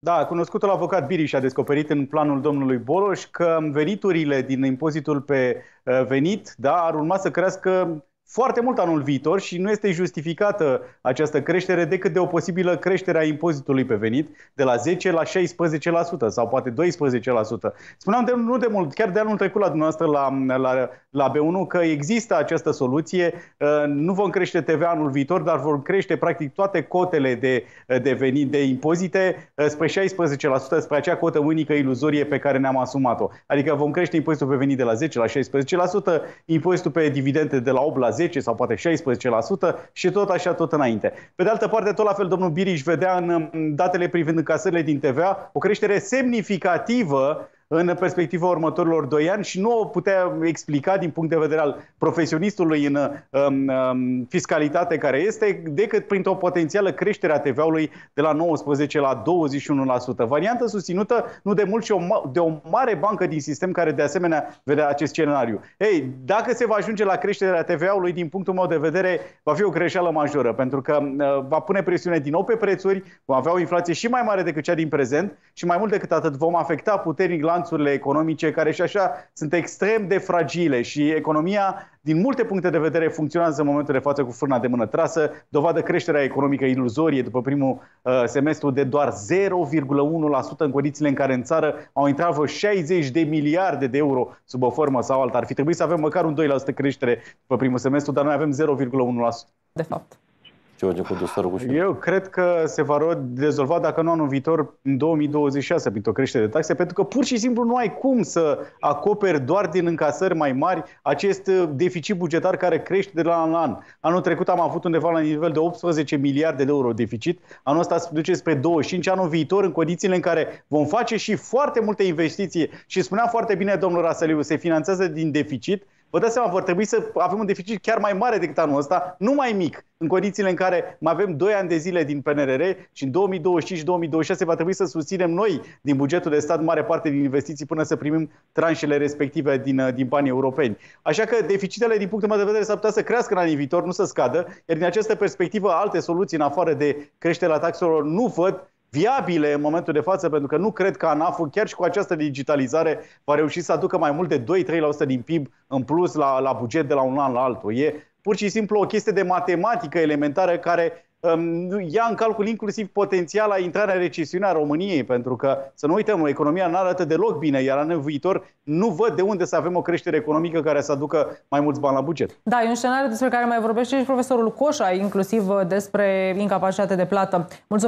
Da, cunoscutul avocat Biriș a descoperit în planul domnului Boloș că veniturile din impozitul pe uh, venit da, ar urma să crească foarte mult anul viitor și nu este justificată această creștere decât de o posibilă creștere a impozitului pe venit de la 10 la 16% sau poate 12%. Spuneam de, nu de mult, chiar de anul trecut la dumneavoastră la, la, la B1 că există această soluție. Uh, nu vom crește TV anul viitor, dar vor crește practic toate cotele de, de venit de impozite uh, spre 16%, spre acea cotă unică iluzorie pe care ne-am asumat-o. Adică vom crește impozitul pe venit de la 10 la 16%, impozitul pe dividende de la 8 la 10 sau poate 16% și tot așa, tot înainte. Pe de altă parte, tot la fel, domnul Biriș vedea în datele privind încasările din TVA o creștere semnificativă în perspectiva următorilor doi ani și nu o putea explica din punct de vedere al profesionistului în um, um, fiscalitate care este, decât printr-o potențială creștere a TVA-ului de la 19 la 21%. Variantă susținută nu de mult și o, de o mare bancă din sistem care de asemenea vedea acest scenariu. Ei, dacă se va ajunge la creșterea TVA-ului, din punctul meu de vedere, va fi o greșeală majoră, pentru că uh, va pune presiune din nou pe prețuri, vom avea o inflație și mai mare decât cea din prezent și mai mult decât atât vom afecta puternic la lanțurile economice, care și așa sunt extrem de fragile și economia, din multe puncte de vedere, funcționează în momentul de față cu frâna de mână trasă, dovadă creșterea economică iluzorie după primul uh, semestru de doar 0,1% în condițiile în care în țară au intrat vreo 60 de miliarde de euro sub o formă sau alta. Ar fi trebuit să avem măcar un 2% creștere după primul semestru, dar noi avem 0,1%. De fapt. George, cu dosarul cu Eu cred că se va rezolva, dacă nu anul viitor, în 2026, printr-o creștere de taxe, pentru că pur și simplu nu ai cum să acoperi doar din încasări mai mari acest uh, deficit bugetar care crește de la an la an. Anul trecut am avut undeva la nivel de 18 miliarde de euro deficit, anul ăsta se duce spre 25, anul viitor, în condițiile în care vom face și foarte multe investiții. Și spunea foarte bine domnul Raseliu, se finanțează din deficit, Vă dați seama, vor trebui să avem un deficit chiar mai mare decât anul ăsta, nu mai mic, în condițiile în care mai avem 2 ani de zile din PNRR și în 2025-2026 va trebui să susținem noi din bugetul de stat mare parte din investiții până să primim tranșele respective din, din banii europeni. Așa că deficitele din punctul meu de vedere s-ar putea să crească în anii viitor, nu să scadă, iar din această perspectivă alte soluții în afară de creșterea taxelor nu văd viabile în momentul de față, pentru că nu cred că anaf chiar și cu această digitalizare, va reuși să aducă mai mult de 2-3% din PIB în plus la, la buget de la un an la altul. E pur și simplu o chestie de matematică elementară care um, ia în calcul inclusiv potențiala intrare în recesiunea României, pentru că, să nu uităm, economia nu arată deloc bine, iar anul viitor nu văd de unde să avem o creștere economică care să aducă mai mulți bani la buget. Da, e un scenariu despre care mai vorbește și profesorul Coșa, inclusiv despre incapacitate de plată. Mulțumesc!